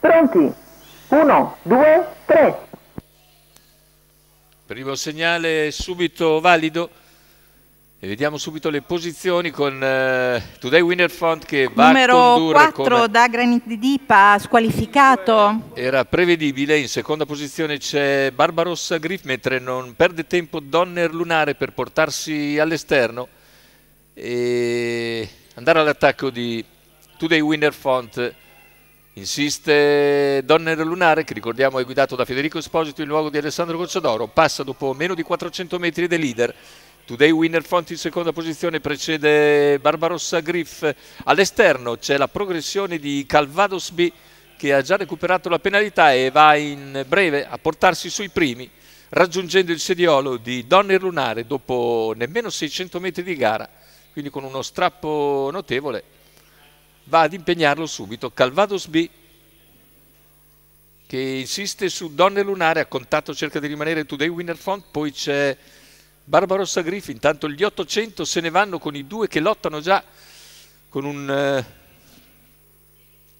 Pronti? Uno, due, tre. Primo segnale subito valido. E vediamo subito le posizioni con eh, Today Winner Font che va Numero a condurre 4 da Granit di Dipa, squalificato. Era prevedibile, in seconda posizione c'è Barbarossa Griff, mentre non perde tempo Donner Lunare per portarsi all'esterno e andare all'attacco di Today Winner Font. Insiste Donner Lunare, che ricordiamo è guidato da Federico Esposito in luogo di Alessandro Gozzadoro. Passa dopo meno di 400 metri del leader. Today Winner Font in seconda posizione precede Barbarossa Griff. All'esterno c'è la progressione di Calvados B che ha già recuperato la penalità e va in breve a portarsi sui primi raggiungendo il sediolo di Donner Lunare dopo nemmeno 600 metri di gara, quindi con uno strappo notevole va ad impegnarlo subito Calvados B, che insiste su Donne Lunare, a contatto cerca di rimanere Today Winner Font, poi c'è Barbarossa Griffin, intanto gli 800 se ne vanno con i due che lottano già con un eh,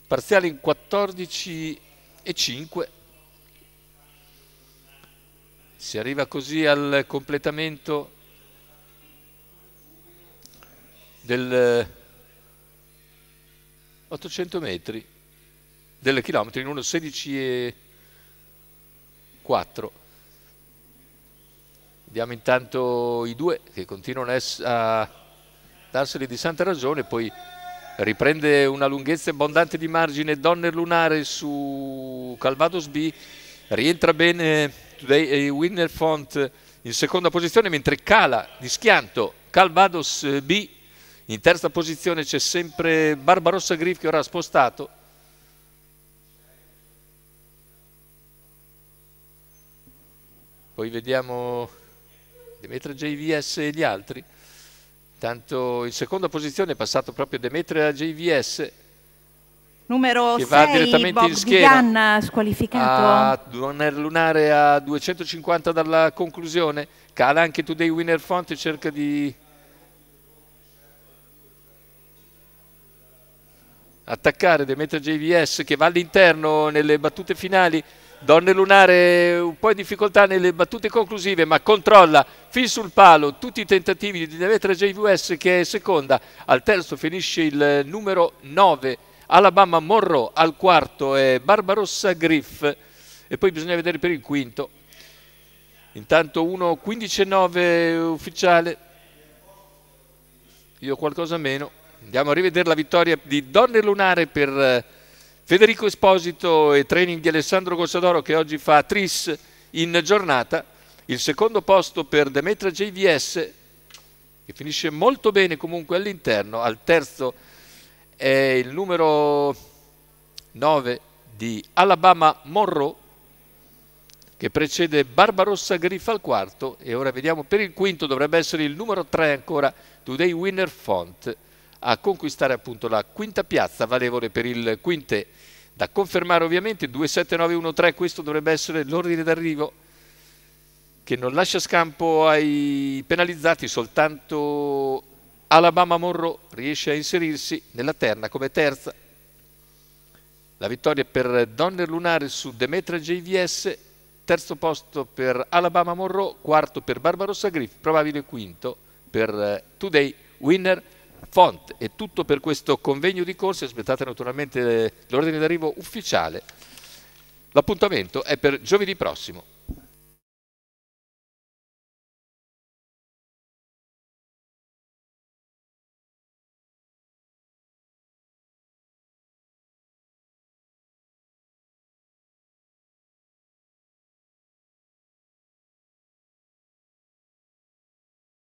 parziale in 14 e 5. Si arriva così al completamento del 800 metri delle chilometri in 1,16 e 4. Vediamo intanto i due che continuano a darseli di santa ragione, poi riprende una lunghezza abbondante di margine Donner Lunare su Calvados B, rientra bene Today eh, Winner Font in seconda posizione mentre cala di schianto Calvados eh, B in terza posizione c'è sempre Barbarossa Griff che ora ha spostato. Poi vediamo Demetria JVS e gli altri. Intanto in seconda posizione è passato proprio Demetria JVS. Numero 6, va direttamente in schiena. squalificato. A Doner Lunare a 250 dalla conclusione. Cala anche Today Winner Font e cerca di attaccare Demetrio JVS che va all'interno nelle battute finali. Donne Lunare un po' in difficoltà nelle battute conclusive ma controlla fin sul palo tutti i tentativi di Demetra JVS che è seconda. Al terzo finisce il numero 9 Alabama Monroe, al quarto è Barbarossa Griff e poi bisogna vedere per il quinto. Intanto 1 15-9 ufficiale, io qualcosa meno. Andiamo a rivedere la vittoria di Donne Lunare per eh, Federico Esposito e training di Alessandro Gossadoro che oggi fa tris in giornata. Il secondo posto per Demetra JVS che finisce molto bene comunque all'interno. Al terzo è il numero 9 di Alabama Monroe che precede Barbarossa Griff al quarto e ora vediamo per il quinto dovrebbe essere il numero 3 ancora Today Winner Font a conquistare appunto la quinta piazza valevole per il quinte. Da confermare ovviamente 27913, questo dovrebbe essere l'ordine d'arrivo che non lascia scampo ai penalizzati, soltanto Alabama Monroe riesce a inserirsi nella terna come terza. La vittoria per Donner Lunare su Demetra JVS, terzo posto per Alabama Monroe, quarto per Barbarossa Griff, probabile quinto per Today Winner. Font è tutto per questo convegno di corsi, aspettate naturalmente l'ordine d'arrivo ufficiale. L'appuntamento è per giovedì prossimo.